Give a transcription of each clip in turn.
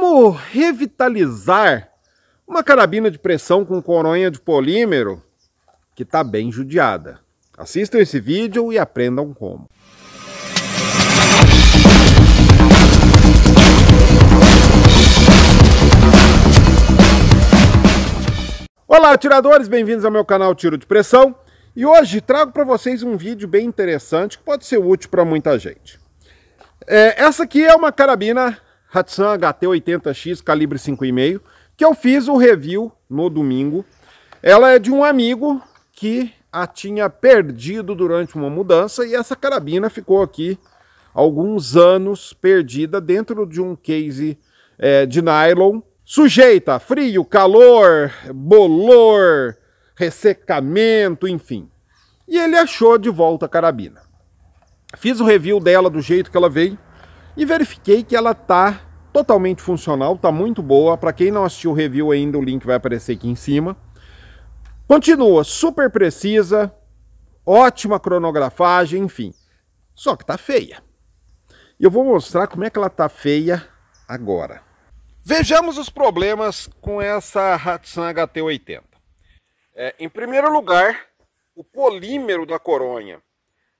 Como revitalizar uma carabina de pressão com coronha de polímero que está bem judiada? Assistam esse vídeo e aprendam como. Olá, atiradores! Bem-vindos ao meu canal Tiro de Pressão. E hoje trago para vocês um vídeo bem interessante que pode ser útil para muita gente. É, essa aqui é uma carabina Hatsan HT80X calibre 5,5, que eu fiz o review no domingo. Ela é de um amigo que a tinha perdido durante uma mudança e essa carabina ficou aqui alguns anos perdida dentro de um case é, de nylon, sujeita a frio, calor, bolor, ressecamento, enfim. E ele achou de volta a carabina. Fiz o review dela do jeito que ela veio e verifiquei que ela está totalmente funcional, está muito boa. Para quem não assistiu o review ainda, o link vai aparecer aqui em cima. Continua super precisa, ótima cronografagem, enfim. Só que está feia. E eu vou mostrar como é que ela está feia agora. Vejamos os problemas com essa Hatsan HT80. É, em primeiro lugar, o polímero da coronha,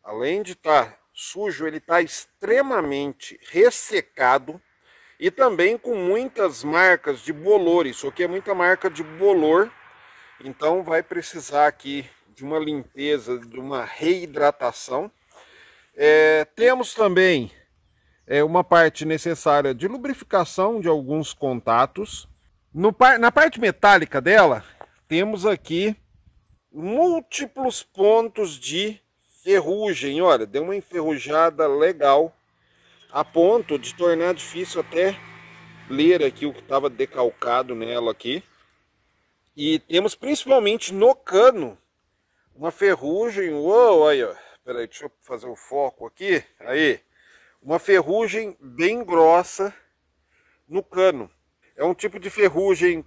além de estar tá sujo ele está extremamente ressecado e também com muitas marcas de bolor. Isso aqui é muita marca de bolor, então vai precisar aqui de uma limpeza, de uma reidratação. É, temos também é, uma parte necessária de lubrificação de alguns contatos. No, na parte metálica dela, temos aqui múltiplos pontos de ferrugem, olha, deu uma enferrujada legal, a ponto de tornar difícil até ler aqui o que estava decalcado nela aqui. E temos principalmente no cano uma ferrugem, uou, aí, ó, peraí, deixa eu fazer o um foco aqui, aí, uma ferrugem bem grossa no cano. É um tipo de ferrugem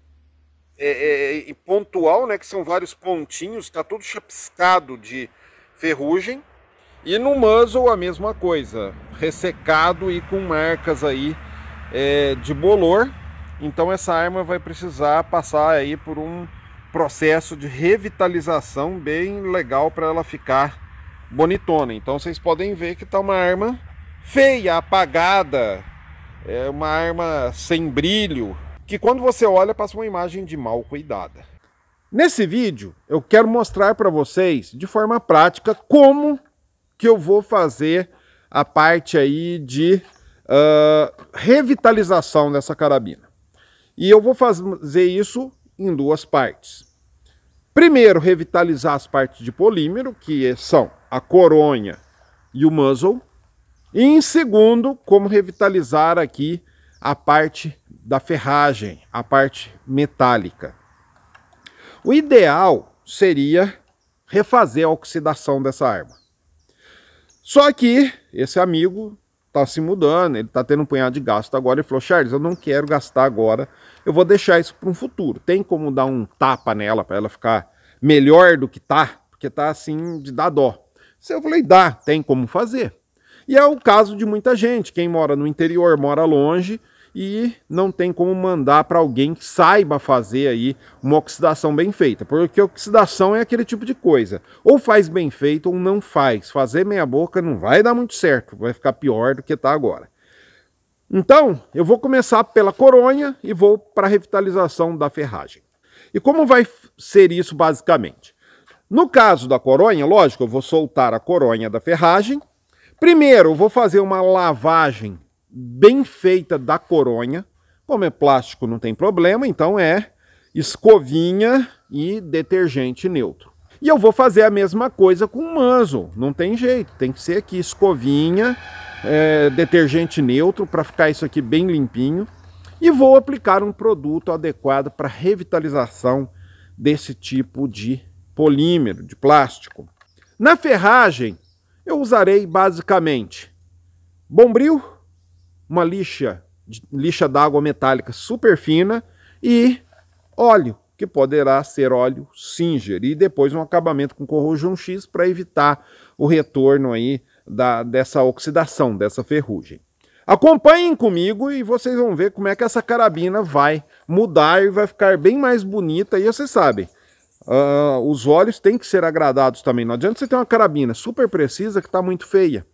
é, é, é pontual, né, que são vários pontinhos, está todo chapiscado de, ferrugem. E no muzzle a mesma coisa, ressecado e com marcas aí é, de bolor. Então essa arma vai precisar passar aí por um processo de revitalização bem legal para ela ficar bonitona. Então vocês podem ver que está uma arma feia, apagada, é uma arma sem brilho, que quando você olha passa uma imagem de mal cuidada. Nesse vídeo, eu quero mostrar para vocês, de forma prática, como que eu vou fazer a parte aí de uh, revitalização dessa carabina. E eu vou fazer isso em duas partes. Primeiro, revitalizar as partes de polímero, que são a coronha e o muzzle. E em segundo, como revitalizar aqui a parte da ferragem, a parte metálica. O ideal seria refazer a oxidação dessa arma. Só que esse amigo está se mudando, ele está tendo um punhado de gasto agora Ele falou: Charles, eu não quero gastar agora, eu vou deixar isso para um futuro. Tem como dar um tapa nela para ela ficar melhor do que tá? Porque tá assim de dar dó. Eu falei: dá, tem como fazer. E é o caso de muita gente. Quem mora no interior, mora longe, e não tem como mandar para alguém que saiba fazer aí uma oxidação bem feita, porque oxidação é aquele tipo de coisa, ou faz bem feito ou não faz. Fazer meia boca não vai dar muito certo, vai ficar pior do que está agora. Então, eu vou começar pela coronha e vou para a revitalização da ferragem. E como vai ser isso basicamente? No caso da coronha, lógico, eu vou soltar a coronha da ferragem. Primeiro, eu vou fazer uma lavagem bem feita da coronha. Como é plástico, não tem problema, então é escovinha e detergente neutro. E eu vou fazer a mesma coisa com o manzo, não tem jeito, tem que ser aqui escovinha, é, detergente neutro para ficar isso aqui bem limpinho. E vou aplicar um produto adequado para revitalização desse tipo de polímero, de plástico. Na ferragem, eu usarei basicamente bombril, uma lixa, lixa d'água metálica super fina e óleo, que poderá ser óleo Singer, e depois um acabamento com corrosão X para evitar o retorno aí da, dessa oxidação, dessa ferrugem. Acompanhem comigo e vocês vão ver como é que essa carabina vai mudar e vai ficar bem mais bonita. E vocês sabem, uh, os olhos têm que ser agradados também. Não adianta você ter uma carabina super precisa que está muito feia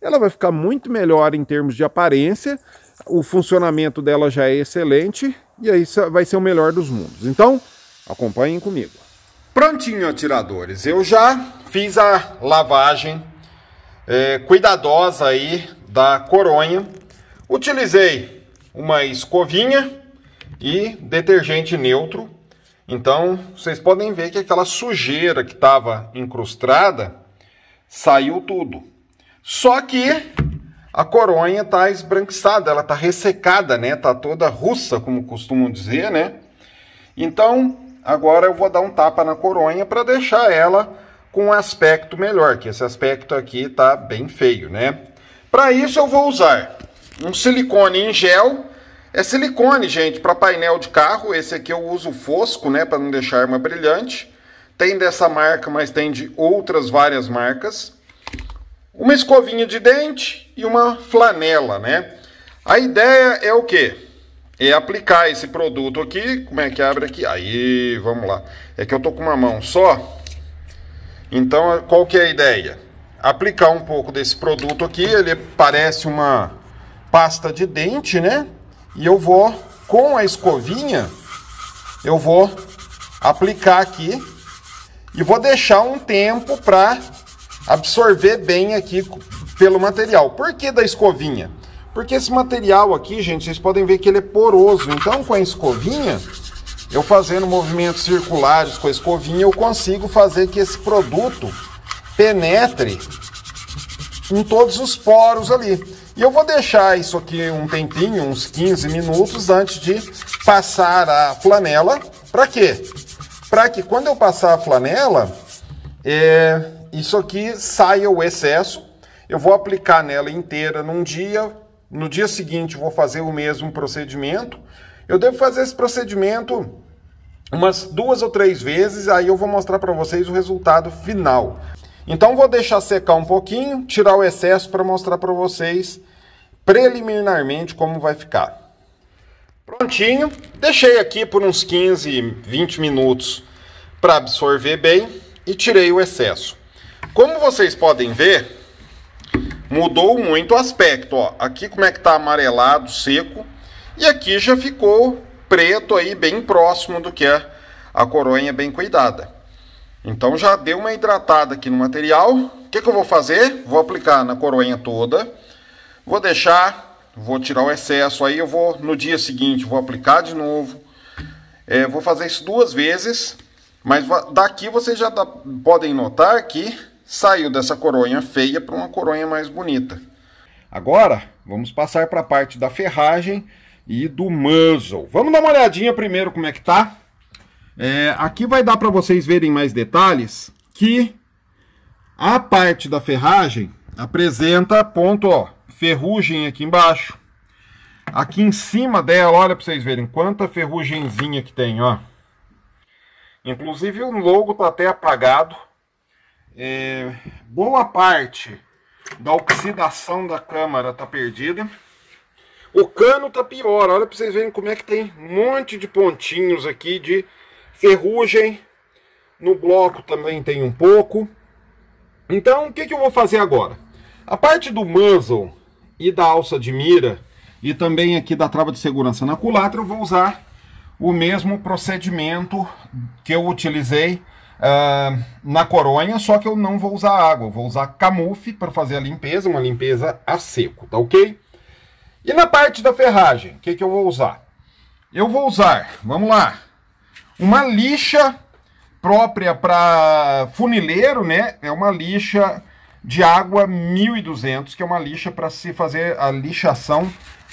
ela vai ficar muito melhor em termos de aparência, o funcionamento dela já é excelente e aí vai ser o melhor dos mundos. Então, acompanhem comigo. Prontinho, atiradores. Eu já fiz a lavagem é, cuidadosa aí da coronha. Utilizei uma escovinha e detergente neutro. Então, vocês podem ver que aquela sujeira que estava incrustada saiu tudo. Só que a coronha está esbranquiçada, ela está ressecada, né? Está toda russa, como costumam dizer, né? Então, agora eu vou dar um tapa na coronha para deixar ela com um aspecto melhor, que esse aspecto aqui está bem feio, né? Para isso eu vou usar um silicone em gel. É silicone, gente, para painel de carro. Esse aqui eu uso fosco, né, para não deixar uma brilhante. Tem dessa marca, mas tem de outras várias marcas uma escovinha de dente e uma flanela, né? A ideia é o quê? É aplicar esse produto aqui, como é que abre aqui? Aí, vamos lá. É que eu tô com uma mão só. Então, qual que é a ideia? Aplicar um pouco desse produto aqui, ele parece uma pasta de dente, né? E eu vou, com a escovinha, eu vou aplicar aqui e vou deixar um tempo para absorver bem aqui pelo material. Por que da escovinha? Porque esse material aqui, gente, vocês podem ver que ele é poroso. Então, com a escovinha, eu fazendo movimentos circulares com a escovinha, eu consigo fazer que esse produto penetre em todos os poros ali. E eu vou deixar isso aqui um tempinho, uns 15 minutos, antes de passar a flanela. Para quê? Para que quando eu passar a flanela, é, isso aqui saia o excesso, eu vou aplicar nela inteira num dia, no dia seguinte vou fazer o mesmo procedimento. Eu devo fazer esse procedimento umas duas ou três vezes, aí eu vou mostrar para vocês o resultado final. Então vou deixar secar um pouquinho, tirar o excesso para mostrar para vocês preliminarmente como vai ficar. Prontinho, deixei aqui por uns 15, 20 minutos para absorver bem e tirei o excesso. Como vocês podem ver, mudou muito o aspecto. Ó. Aqui como é que está amarelado, seco. E aqui já ficou preto aí, bem próximo do que é a coronha bem cuidada. Então já deu uma hidratada aqui no material. O que, que eu vou fazer? Vou aplicar na coronha toda. Vou deixar, vou tirar o excesso aí. Eu vou no dia seguinte, vou aplicar de novo. É, vou fazer isso duas vezes. Mas daqui vocês já podem notar que saiu dessa coronha feia para uma coronha mais bonita. Agora, vamos passar para a parte da ferragem e do muzzle. Vamos dar uma olhadinha primeiro como é que tá. É, aqui vai dar para vocês verem mais detalhes que a parte da ferragem apresenta ponto, ó, ferrugem aqui embaixo. Aqui em cima dela, olha para vocês verem quanta ferrugemzinha que tem, ó. Inclusive o logo tá até apagado, é, boa parte da oxidação da câmara está perdida. O cano tá pior, olha para vocês verem como é que tem um monte de pontinhos aqui de ferrugem. No bloco também tem um pouco. Então, o que, que eu vou fazer agora? A parte do muzzle e da alça de mira e também aqui da trava de segurança na culatra, eu vou usar o mesmo procedimento que eu utilizei na coronha, só que eu não vou usar água, vou usar camufle para fazer a limpeza, uma limpeza a seco, tá ok? E na parte da ferragem, o que, que eu vou usar? Eu vou usar, vamos lá, uma lixa própria para funileiro, né? É uma lixa de água 1200, que é uma lixa para se fazer a lixação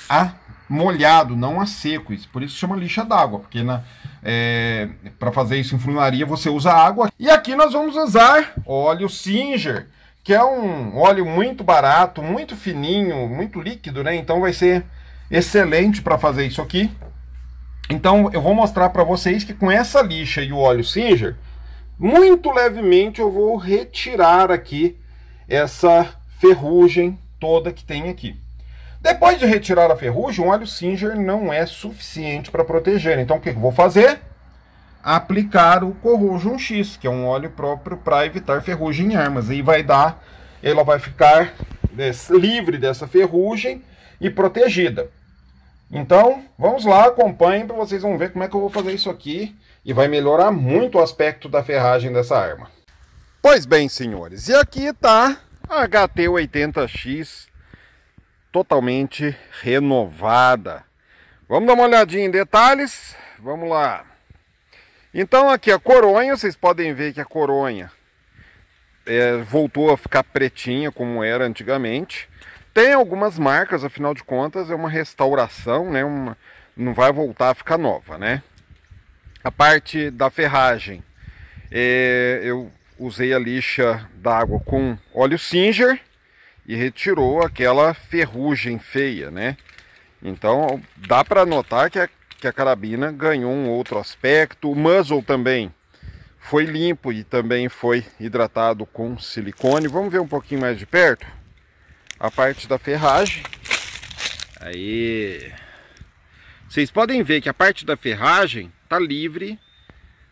a molhado, não a seco. Isso, por isso chama lixa d'água, porque né, é, para fazer isso em funilaria você usa água. E aqui nós vamos usar óleo Singer, que é um óleo muito barato, muito fininho, muito líquido, né? Então vai ser excelente para fazer isso aqui. Então eu vou mostrar para vocês que com essa lixa e o óleo Singer, muito levemente eu vou retirar aqui essa ferrugem toda que tem aqui. Depois de retirar a ferrugem, o óleo Singer não é suficiente para proteger. Então, o que eu vou fazer? Aplicar o Corrosion X, que é um óleo próprio para evitar ferrugem em armas. E vai dar, ela vai ficar livre dessa ferrugem e protegida. Então, vamos lá, acompanhem para vocês vão ver como é que eu vou fazer isso aqui e vai melhorar muito o aspecto da ferragem dessa arma. Pois bem, senhores, e aqui está a HT80X totalmente renovada. Vamos dar uma olhadinha em detalhes? Vamos lá. Então aqui a coronha, vocês podem ver que a coronha é, voltou a ficar pretinha como era antigamente. Tem algumas marcas, afinal de contas é uma restauração, né? Uma, não vai voltar a ficar nova, né? A parte da ferragem, é, eu usei a lixa d'água com óleo Singer e retirou aquela ferrugem feia, né? Então dá para notar que a, que a carabina ganhou um outro aspecto, o muzzle também foi limpo e também foi hidratado com silicone. Vamos ver um pouquinho mais de perto a parte da ferragem. Aí vocês podem ver que a parte da ferragem está livre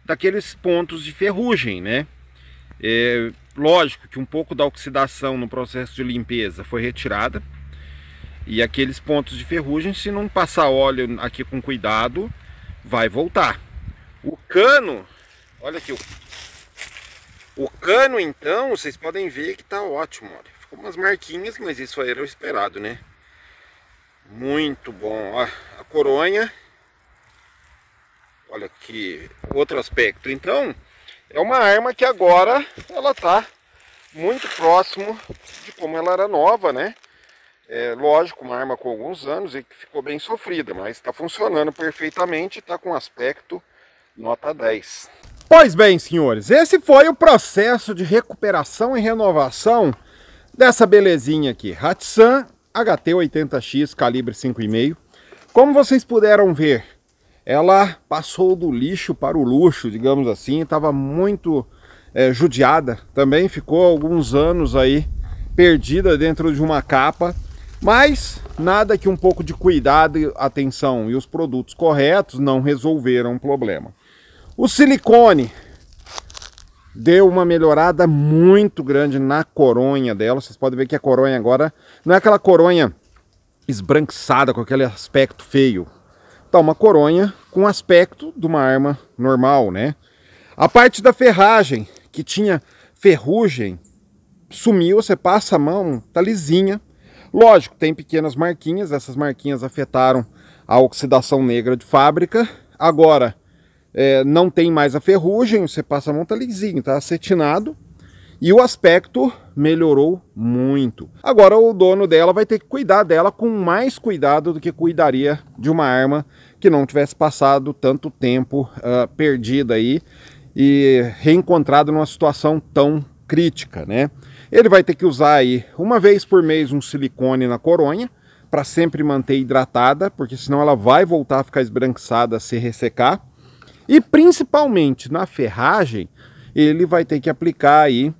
daqueles pontos de ferrugem, né? É, Lógico que um pouco da oxidação no processo de limpeza foi retirada. E aqueles pontos de ferrugem, se não passar óleo aqui com cuidado, vai voltar. O cano, olha aqui. O cano, então, vocês podem ver que está ótimo. Olha. Ficou umas marquinhas, mas isso aí era o esperado, né? Muito bom. Ó, a coronha. Olha que outro aspecto. Então, é uma arma que agora ela está muito próximo de como ela era nova, né? É, lógico, uma arma com alguns anos e que ficou bem sofrida, mas está funcionando perfeitamente e está com aspecto nota 10. Pois bem, senhores, esse foi o processo de recuperação e renovação dessa belezinha aqui. Hatsan HT80X calibre 5,5. Como vocês puderam ver, ela passou do lixo para o luxo, digamos assim, estava muito é, judiada, também ficou alguns anos aí perdida dentro de uma capa, mas nada que um pouco de cuidado, atenção e os produtos corretos não resolveram o problema. O silicone deu uma melhorada muito grande na coronha dela, vocês podem ver que a coronha agora não é aquela coronha esbranquiçada com aquele aspecto feio, tá uma coronha com aspecto de uma arma normal, né? A parte da ferragem, que tinha ferrugem, sumiu, você passa a mão, tá lisinha. Lógico, tem pequenas marquinhas, essas marquinhas afetaram a oxidação negra de fábrica. Agora, é, não tem mais a ferrugem, você passa a mão, tá lisinho, tá acetinado. E o aspecto melhorou muito. Agora o dono dela vai ter que cuidar dela com mais cuidado do que cuidaria de uma arma que não tivesse passado tanto tempo uh, perdido aí e reencontrado numa situação tão crítica, né? Ele vai ter que usar aí uma vez por mês um silicone na coronha para sempre manter hidratada, porque senão ela vai voltar a ficar esbranquiçada se ressecar. E principalmente na ferragem, ele vai ter que aplicar aí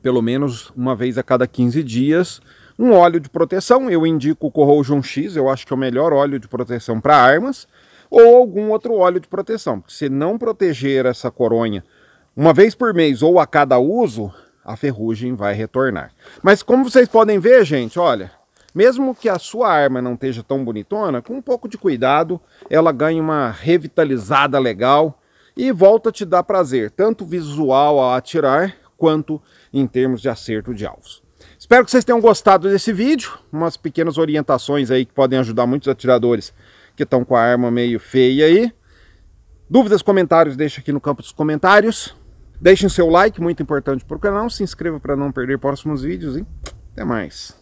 pelo menos uma vez a cada 15 dias um óleo de proteção, eu indico o Corrosion X, eu acho que é o melhor óleo de proteção para armas, ou algum outro óleo de proteção. Porque se não proteger essa coronha uma vez por mês ou a cada uso, a ferrugem vai retornar. Mas como vocês podem ver, gente, olha, mesmo que a sua arma não esteja tão bonitona, com um pouco de cuidado, ela ganha uma revitalizada legal e volta a te dar prazer, tanto visual ao atirar, quanto em termos de acerto de alvos. Espero que vocês tenham gostado desse vídeo, umas pequenas orientações aí que podem ajudar muitos atiradores que estão com a arma meio feia aí. Dúvidas, comentários, deixa aqui no campo dos comentários. Deixem seu like, muito importante para o canal. Se inscreva para não perder próximos vídeos, Até mais.